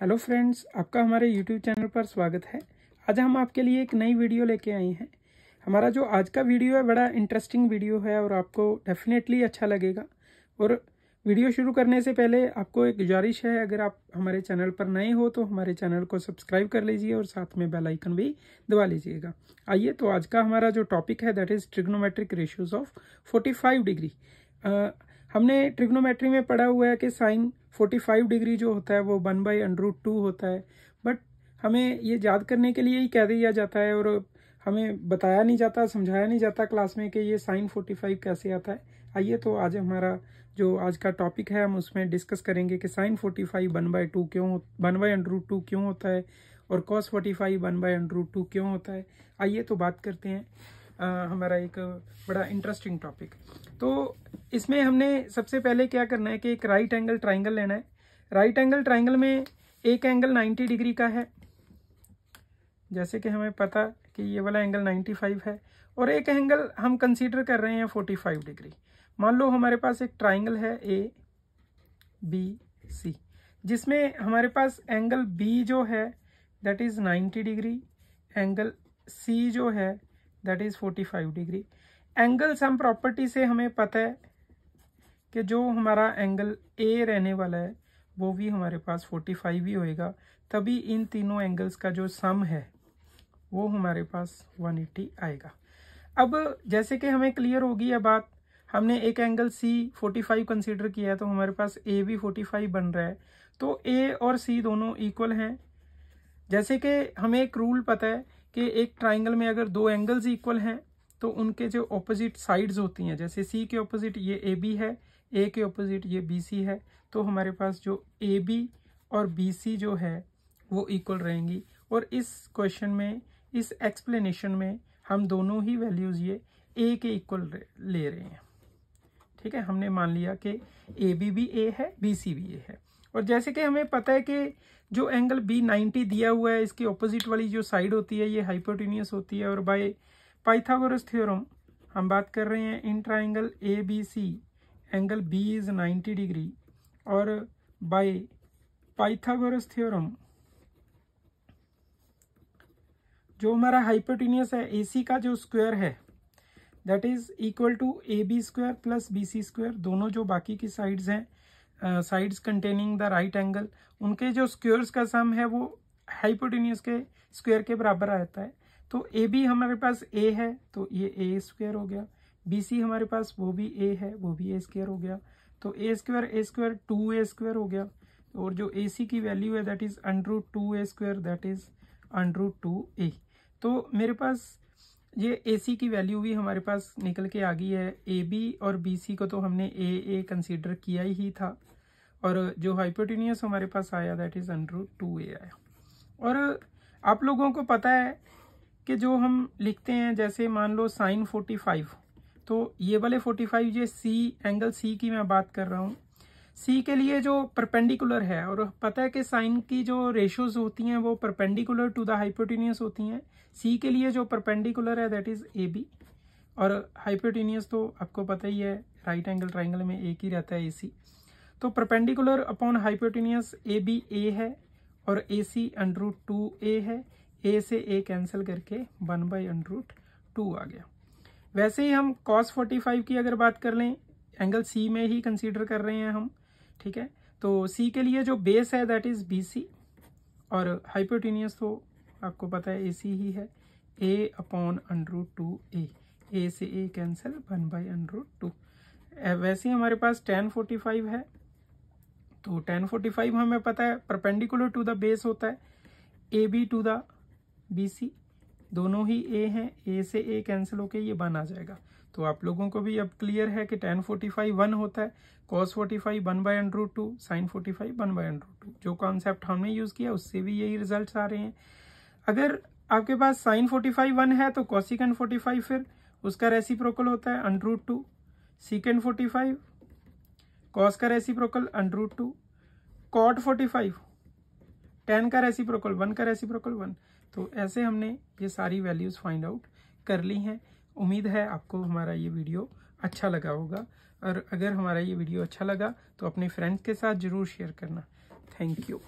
hello friends आपका हमारे YouTube channel पर स्वागत है आज हम आपके लिए एक नई वीडियो लेके आए हैं हमारा जो आज का वीडियो है बड़ा इंटरेस्टिंग वीडियो है और आपको डेफिनेटली अच्छा लगेगा और वीडियो शुरू करने से पहले आपको एक गुजारिश है अगर आप हमारे चैनल पर नए हो तो हमारे चैनल को सब्सक्राइब कर लीजिए और साथ में बेल आइकन भी दबा लीजिएगा आइए तो आज का हमारा जो टॉपिक है that is trigonometric ratios of five degree हमने ट्रिग्नोमेट्री में पढ़ा हुआ है कि साइन 45 डिग्री जो होता है वो वन बाई अंडरूट टू होता है बट हमें ये याद करने के लिए ही कह दिया जाता है और हमें बताया नहीं जाता समझाया नहीं जाता क्लास में कि ये साइन 45 कैसे आता है आइए तो आज हमारा जो आज का टॉपिक है हम उसमें डिस्कस करेंगे कि साइन 45 वन बाई टू क्यों वन बाई अंडरूट टू क्यों होता है और cos 45 one by under root two क्यों होता है आइए तो बात करते हैं हमारा एक बड़ा इंटरेस्टिंग टॉपिक तो इसमें हमने सबसे पहले क्या करना है कि एक राइट एंगल ट्राइंगल लेना है राइट एंगल ट्राइंगल में एक एंगल 90 डिग्री का है जैसे कि हमें पता कि ये वाला एंगल 95 है और एक एंगल हम कंसीडर कर रहे हैं 45 डिग्री मान लो हमारे पास एक ट्राइंगल है ए बी सी जिसमें हमारे पास एंगल बी जो है that is 90 degree angle C जो है that is forty five degree angle sum property से हमें पता है कि जो हमारा एंगल ए रहने वाला है वो भी हमारे पास फोर्टी फाइव ही होएगा तभी इन तीनों एंगल्स का जो सम है वो हमारे पास वन एट्टी आएगा अब जैसे कि हमें क्लियर होगी यह बात हमने एक angle C forty five consider किया है तो हमारे पास ए भी फोर्टी फाइव बन रहा है तो ए और सी दोनों इक्वल हैं जैसे कि हमें एक रूल पता है कि एक ट्राइंगल में अगर दो एंगल्स इक्वल हैं तो उनके जो ऑपोजिट साइड्स होती हैं जैसे सी के ऑपोजिट ये ए बी है ए के ऑपोजिट ये बी सी है तो हमारे पास जो ए बी और बी सी जो है वो इक्वल रहेंगी और इस क्वेश्चन में इस एक्सप्लेनेशन में हम दोनों ही वैल्यूज़ ये ए के इक्वल ले रहे हैं ठीक है हमने मान लिया कि ए बी भी ए है बी सी भी ए है और जैसे कि हमें पता है कि जो एंगल बी नाइन्टी दिया हुआ है इसकी ऑपोजिट वाली जो साइड होती है ये हाइपोटिनियस होती है और बाय पाइथागोरस थ्योरम हम बात कर रहे हैं in triangle A B C angle B is ninety degree और बाय पाइथागोरस थ्योरम जो हमारा हाइपोटिनियस है ए सी का जो स्क्वायर है that is equal to A B square plus B C square दोनों जो बाकी की साइड्स हैं sides containing the right angle उनके जो स्क्वेयर्स का सम है वो हाइपोटिनियस के स्क्वेयर के बराबर रहता है तो ए बी हमारे पास ए है तो ये ए स्क्वेयर हो गया बी सी हमारे पास वो भी ए है वो भी ए स्क्वेयर हो गया तो A square A square two A square हो गया और जो ए सी की वैल्यू है that is under root two A square that is under root two A तो मेरे पास ये ए सी की वैल्यू भी हमारे पास निकल के आ गई है ए बी और बी सी को तो हमने ए ए कंसिडर किया ही था और जो हाइपोटिनियस हमारे पास आया that is under two A आया और आप लोगों को पता है कि जो हम लिखते हैं जैसे मान लो साइन फोर्टी फाइव तो ये वाले फोर्टी फाइव ये सी एंगल सी की मैं बात कर रहा हूँ सी के लिए जो परपेंडिकुलर है और पता है कि साइन की जो रेशोज होती हैं वो परपेंडिकुलर टू द हाइपोटीनियस होती हैं सी के लिए जो परपेंडिकुलर है दैट इज़ ए बी और हाइपोटीनियस तो आपको पता ही है राइट एंगल ट्राइंगल में एक ही रहता है ए सी तो perpendicular upon hypotenuse A B A है और ए सी अंडरूट टू ए है ए से ए कैंसिल करके वन बाई अंडरूट टू आ गया वैसे ही हम कॉस फोर्टी फाइव की अगर बात कर लें एंगल सी में ही कंसीडर कर रहे हैं हम ठीक है तो सी के लिए जो बेस है दैट इज़ बी सी और हाइपोटीनियस तो आपको पता है ए सी ही है A upon under root two A A से A cancel one by under two वैसे हमारे पास टेन फोर्टी फाइव है तो टेन फोर्टी फाइव हमें पता है परपेंडिकुलर टू द बेस होता है A B to the B C दोनों ही ए हैं ए से ए कैंसिल होके ये बन आ जाएगा तो आप लोगों को भी अब क्लियर है कि टेन फोर्टी फाइव वन होता है cos forty five one by root two sine forty five one by root two जो कॉन्सेप्ट हमने यूज़ किया उससे भी यही रिजल्ट आ रहे हैं अगर आपके पास साइन फोर्टी फाइव वन है तो कॉसिकन फोर्टी फाइव फिर उसका रेसिप्रोकल होता है root two secant forty five cos का reciprocal root two cot forty five tan का रेसिप्रोकल वन का रेसिप्रोकल वन तो ऐसे हमने ये सारी वैल्यूज़ फाइंड आउट कर ली हैं उम्मीद है आपको हमारा ये वीडियो अच्छा लगा होगा और अगर हमारा ये वीडियो अच्छा लगा तो अपने फ्रेंड्स के साथ ज़रूर शेयर करना थैंक यू